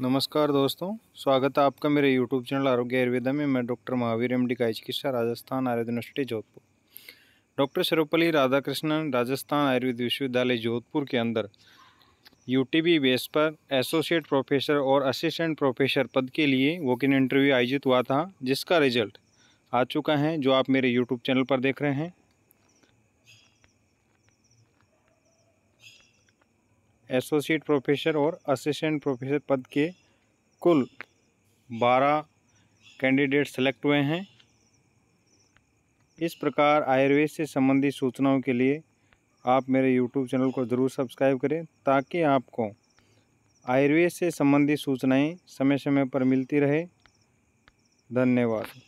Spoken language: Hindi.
नमस्कार दोस्तों स्वागत है आपका मेरे यूट्यूब चैनल आरोग्य आयुर्वेदा में मैं डॉक्टर महावीर एम डी का चिकित्सा राजस्थान आयुर्वेद यूनिवर्सिटी जोधपुर डॉक्टर सर्वपल्ली राधाकृष्णन राजस्थान आयुर्वेद विश्वविद्यालय जोधपुर के अंदर यू बेस पर एसोसिएट प्रोफेसर और असिस्टेंट प्रोफेसर पद के लिए वोकिन इंटरव्यू आयोजित हुआ था जिसका रिजल्ट आ चुका है जो आप मेरे यूट्यूब चैनल पर देख रहे हैं एसोसिएट प्रोफेसर और असिस्टेंट प्रोफेसर पद के कुल बारह कैंडिडेट सेलेक्ट हुए हैं इस प्रकार आयुर्वेद से संबंधित सूचनाओं के लिए आप मेरे यूट्यूब चैनल को ज़रूर सब्सक्राइब करें ताकि आपको आयुर्वेद से संबंधित सूचनाएं समय समय पर मिलती रहे धन्यवाद